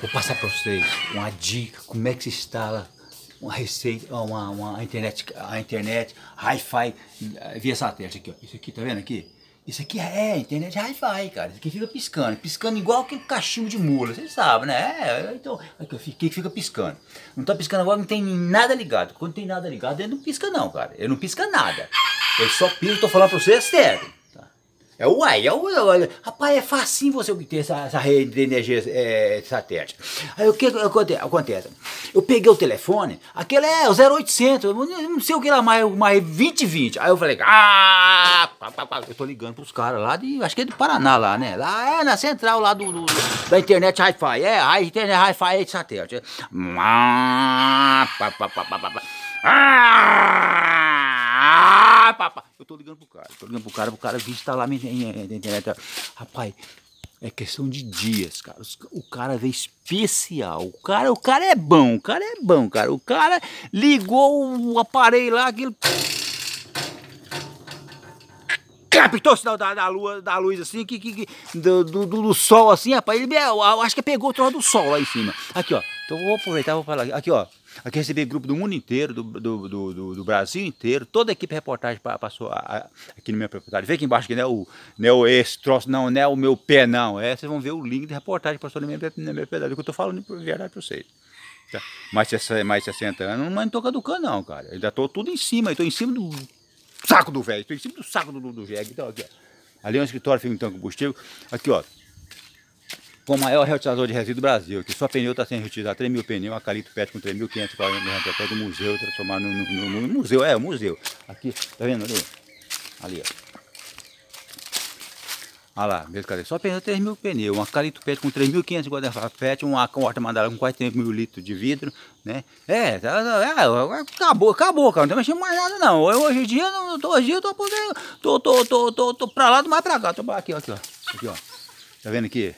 Vou passar para vocês uma dica, como é que se instala uma receita, uma, uma internet, a internet, hi-fi eh, via satélite aqui, ó. Isso aqui, tá vendo aqui? Isso aqui é, é internet é hi-fi, cara. Isso aqui fica piscando, piscando igual que cachimbo de mula, vocês sabem, né? É, é então, aqui que fica piscando. Não tá piscando agora, não tem nada ligado. Quando tem nada ligado, ele não pisca não, cara. Ele não pisca nada. Eu só piso, tô falando para vocês, sério. É, uai, é, uai, é é rapaz, é facinho você obter essa, essa rede de energia é, satélite. Aí o que acontece? Eu peguei o telefone, aquele é o 0800, não sei o que lá, mais, mais 2020. Aí eu falei, ah, eu tô ligando pros caras lá de, acho que é do Paraná lá, né? Lá é na central lá do, do da internet hi-fi, é, a internet hi-fi é de satélite. Ah, pá, pá, pá, pá, pá. Ah! pá. Eu tô ligando pro cara, tô ligando pro cara, pro cara vídeo tá lá na internet. Rapaz, é questão de dias, cara. O cara veio especial. O cara, o cara é bom, o cara é bom, cara. O cara ligou o aparelho lá, aquilo. Captou o sinal da, da, lua, da luz assim, que, que, que do, do, do, sol assim, rapaz. Ele, eu acho que pegou o troço do sol lá em cima. Aqui, ó. Então vou aproveitar, vou falar. Aqui, ó. Aqui recebi grupo do mundo inteiro, do, do, do, do, Brasil inteiro, toda a equipe de reportagem passou aqui no meu proprietário. Vê aqui embaixo que não é, o, não é o, esse troço, não, não é o meu pé, não. É, vocês vão ver o link de reportagem que passou na minha, na minha propriedade, que eu estou falando de verdade para vocês. Tá? Mais, mais 60 anos, mas não tô caducando não, cara. Ainda já tô tudo em cima, estou em cima do saco do velho, estou em cima do saco do, do, jegue. Então, aqui, ó. Ali é um escritório feito um tanque combustível. Aqui, ó com o maior reutilizador de resíduos do Brasil, que só pneu está sendo reutilizado, 3 mil pneus, uma Calito Pet com 3.540 até do museu, transformar no, no, no, no, museu, é, o museu. Aqui, tá vendo ali? Ali, ó. Olha lá, mesmo cara Só pneu 3 mil pneus, uma Calito Pet com 3.500 guarda pet, uma horta mandala com quase 3 mil litros de vidro, né? É, tá, tá, é, acabou, acabou, cara, não tem mais nada não. hoje em dia, não, hoje eu tô, tô, tô, tô, tô, tô, tô pra lá, do mais pra cá, tô pra aqui, ó, aqui, ó. Aqui, ó. Tá vendo aqui?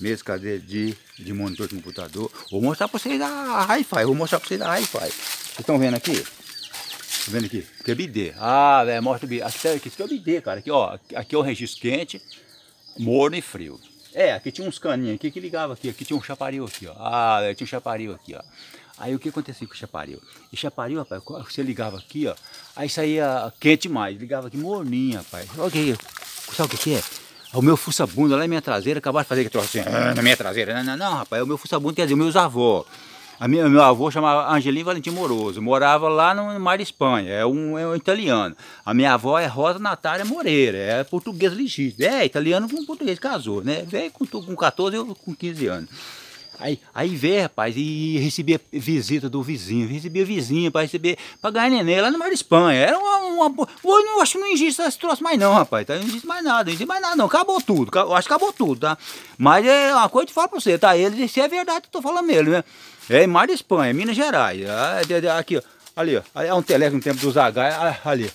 mesa, cadeira de, de monitor de computador. Vou mostrar para vocês a Hi-Fi, vou mostrar para vocês a Hi-Fi. Vocês estão vendo aqui? Estão vendo aqui? Que é BD. Ah, velho, é, mostra o BD. Aqui, tá, aqui, isso aqui é o BD, cara. Aqui, ó, aqui é o registro quente, morno e frio. É, aqui tinha uns caninhos aqui que ligava aqui. Aqui tinha um chaparil aqui, ó. Ah, é, tinha um chaparil aqui, ó. Aí o que acontecia com o chaparil? o chaparil, rapaz, você ligava aqui, ó. Aí saía quente mais. Ligava aqui morninha, rapaz. Olha aí Sabe o que é? o meu fuçabundo lá na minha traseira, acabaram de fazer que trouxe assim, na minha traseira. Não, não, não, rapaz, é o meu fuçabundo quer dizer, meus avós. A minha, meu avô chamava Angelim Valentim Moroso, morava lá no Mar de Espanha, é um, é um italiano. A minha avó é Rosa Natália Moreira, é portuguesa legítima. é italiano com português, casou, né? Veio com, com 14, ou com 15 anos. Aí, aí vê, rapaz, e recebia visita do vizinho, recebia vizinho para receber, para ganhar neném lá no Mar de Espanha. Era uma, uma Hoje não acho que não existe esse troço mais não, rapaz. Tá? Não existe mais nada, não existe mais nada não. Acabou tudo, eu acho que acabou tudo, tá? Mas é uma coisa que eu falo pra você, tá? Ele, disse é verdade, eu tô falando mesmo, né? É Mar de Espanha, Minas Gerais. Ah, aqui, ó. Ali, ó. Ali é um telex no tempo do Zagai, ah, ali.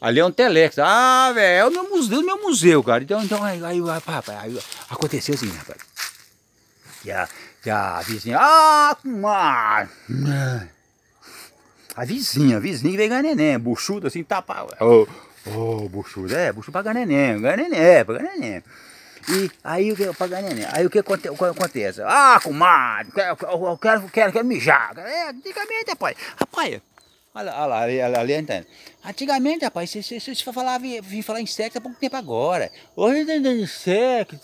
Ali é um telex. Ah, velho, é o meu museu, o meu museu, cara. Então, então aí, aí, rapaz, aí aconteceu assim, rapaz. E a, e a vizinha, ah, mas... A vizinha, a vizinha veio ganhar neném, buchudo assim, tapa. Tá ô, oh, oh, é, buchudo pra ganhar neném, ganhar neném, é, pra ganhar neném. E aí o que pra Aí o que acontece? Ah, comadre, eu quero, eu quero, quero mijar. É, diga mesmo, rapaz. Rapaz, Olha, olha lá, olha ali, entende? Antigamente, rapaz, se, se, se, se falava, vim falar há é pouco tempo agora. Hoje tem insecto,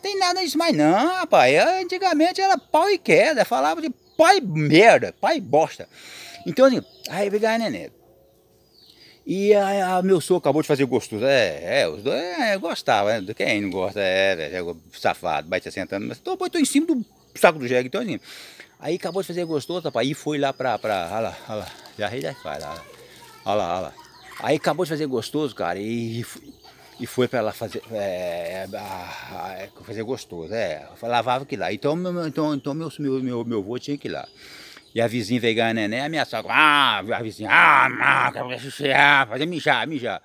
tem nada disso mais não, rapaz. Antigamente era pau e queda, falava de pai merda, pai bosta. Então, assim, aí a nenê. E a, a, meu sogro acabou de fazer gostoso. É, é, os dois é, né? Quem não gosta, é, é, é safado, bate sentando, mas tô, tô em cima do saco do jegue, então assim. Aí acabou de fazer gostoso, rapaz. Aí foi lá pra. pra olha lá, olha lá. Já rei já cara. lá, olha lá, olha lá. Aí acabou de fazer gostoso, cara. E, e foi pra lá fazer. É, é fazer gostoso. É, lavava que lá. Então, meu, então, então meu, meu, meu, meu avô tinha que ir lá. E a vizinha veio ganhar neném, ameaçava. Ah, a vizinha. Ah, ah, fazer mijar, mijar.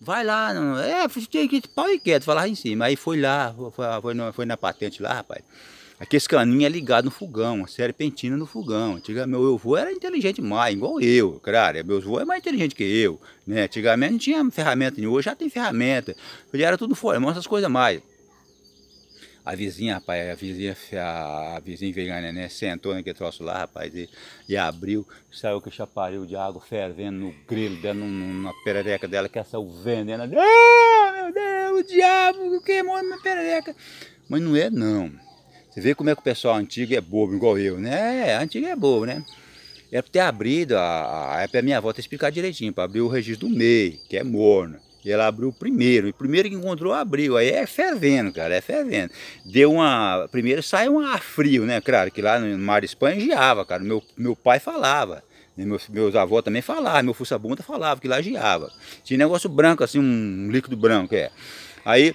Vai lá, não, é, tinha que pau e quieto, falar em cima. Aí foi lá, foi, foi, foi na patente lá, rapaz aqueles esse caninho é ligado no fogão, a serpentina no fogão. Antigamente, meu avô era inteligente mais, igual eu, claro. Meu avô é mais inteligente que eu, né? Antigamente não tinha ferramenta nenhuma, hoje já tem ferramenta. Ele era tudo formão, essas coisas mais. A vizinha, rapaz, a vizinha, a, a vizinha vegana, né? Sentou naquele troço lá, rapaz, e, e abriu, saiu com o chaparil de água fervendo no grilo dela, na perereca dela, que essa o vendendo. Ah, meu Deus, o diabo queimou minha perereca. Mas não é, não. Você vê como é que o pessoal antigo é bobo, igual eu, né? É, antigo é bobo, né? Era é pra ter abrido, a, a, pra minha avó ter explicado direitinho, para abrir o registro do MEI, que é morno. E ela abriu o primeiro, e o primeiro que encontrou abriu. Aí é fervendo, cara, é fervendo. Deu uma. Primeiro sai um ar frio, né? Claro, que lá no Mar de Espanha geava, cara. Meu, meu pai falava. Né? Meus, meus avós também falavam, meu fuça-bunda falava que lá geava. Tinha negócio branco, assim, um líquido branco, é. Aí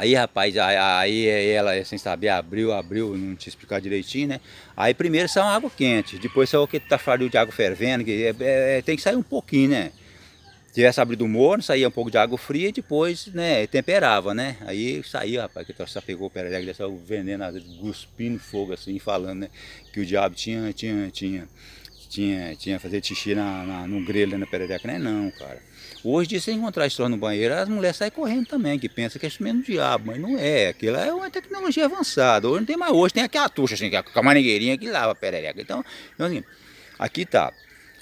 Aí, rapaz, aí, aí ela, sem saber, abriu, abriu, não te explicar direitinho, né? Aí primeiro saiu água quente, depois saiu tá falando de água fervendo, que é, é, é, tem que sair um pouquinho, né? Tivesse abrido o morno, saía um pouco de água fria e depois, né, temperava, né? Aí saiu, rapaz, que só pegou o perereca, ele saiu veneno, cuspindo fogo assim, falando, né? Que o diabo tinha, tinha, tinha tinha, tinha fazer xixi na, na, no grelho, né, na perereca, não é não, cara. Hoje, se encontrar isso no banheiro, as mulheres saem correndo também, que pensa que é isso mesmo diabo, mas não é. Aquilo é uma tecnologia avançada. Hoje não tem mais, hoje tem aquela tucha assim, com a manigueirinha que lava a perereca. Então, então assim, aqui tá.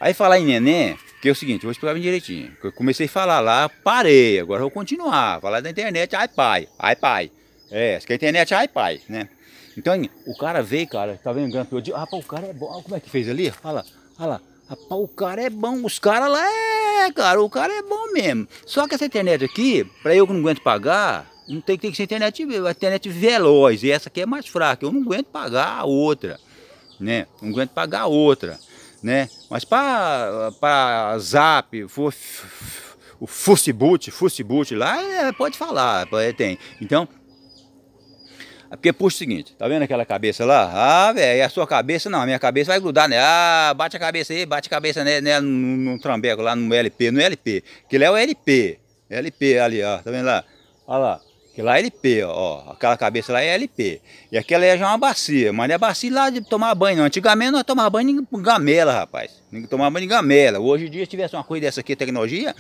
Aí falar em neném, que é o seguinte, vou explicar bem direitinho. Eu comecei a falar lá, parei, agora vou continuar. Falar da internet, ai pai, ai pai. É, que a é internet, ai pai, né? Então, assim, o cara veio, cara, tá vendo? Rapaz, o cara é bom. Como é que fez ali? Fala. Olha lá. o cara é bom, os caras lá é, cara, o cara é bom mesmo. Só que essa internet aqui, pra eu que não aguento pagar, não tem, tem que ser internet, internet veloz, e essa aqui é mais fraca, eu não aguento pagar a outra, né? Não aguento pagar a outra, né? Mas para para Zap, o Fusseboot, Fusseboot lá, é, pode falar, é, tem. Então, é porque puxa o seguinte, tá vendo aquela cabeça lá? Ah, velho, a sua cabeça não, a minha cabeça vai grudar, né? Ah, bate a cabeça aí, bate a cabeça né né, no, no trambeco lá no LP, no LP. Que lá é o LP, LP ali, ó, tá vendo lá? Olha lá. Que lá é LP, ó, aquela cabeça lá é LP. E aquela é já uma bacia, mas não é bacia lá de tomar banho não. Antigamente nós tomar banho em gamela, rapaz. ninguém Tomava banho em gamela. Hoje em dia, se tivesse uma coisa dessa aqui, tecnologia,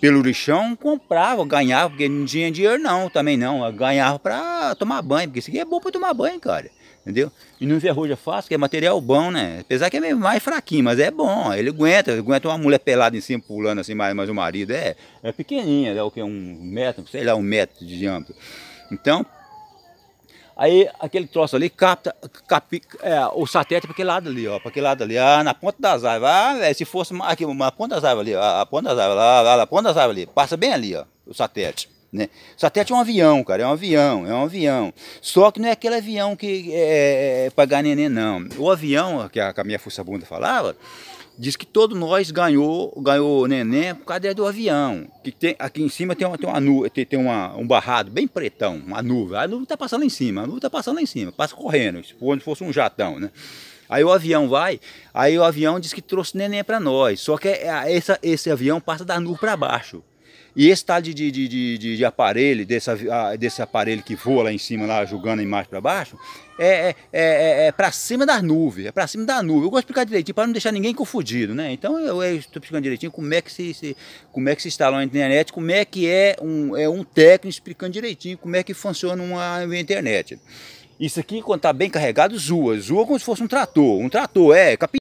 pelo lixão, comprava, ganhava, porque não tinha dinheiro não, também não. Ganhava para tomar banho, porque isso aqui é bom para tomar banho, cara. Entendeu? E não enferruja fácil, que é material bom, né? Apesar que é mais fraquinho, mas é bom. Ele aguenta, aguenta uma mulher pelada em cima, pulando assim, mas, mas o marido é, é pequenininha, é o que? Um metro, sei lá, um metro de diâmetro. Então, Aí aquele troço ali capta capi, é, o satélite para aquele lado ali, ó, para aquele lado ali, ah, na ponta das árvores. Ah, se fosse aqui, na ponta das árvores ali, ó, a ponta das árvores, lá, lá, lá, ponta das árvores ali, passa bem ali, ó, o satélite. Né? O satélite é um avião, cara, é um avião, é um avião. Só que não é aquele avião que é, é, é para ganhar neném, não. O avião, que a, que a minha fuça bunda falava, Diz que todo nós ganhou, ganhou neném por causa do avião. Que tem, aqui em cima tem, uma, tem, uma nu, tem, tem uma, um barrado bem pretão, uma nuvem. A nuvem está passando lá em cima, a nuvem tá passando lá em cima, passa correndo, se for onde fosse um jatão, né? Aí o avião vai, aí o avião diz que trouxe neném para nós. Só que é, é, essa, esse avião passa da nuvem para baixo. E esse tal de, de, de, de, de aparelho, desse, desse aparelho que voa lá em cima, lá jogando a imagem para baixo, é, é, é, é para cima das nuvens, é para cima da nuvem. Eu gosto de explicar direitinho para não deixar ninguém confundido, né? Então eu estou explicando direitinho como é que se, se, como é que se instala uma internet, como é que é um, é um técnico explicando direitinho como é que funciona uma, uma internet. Isso aqui, quando está bem carregado, zoa. Zoa como se fosse um trator. Um trator, é, capim.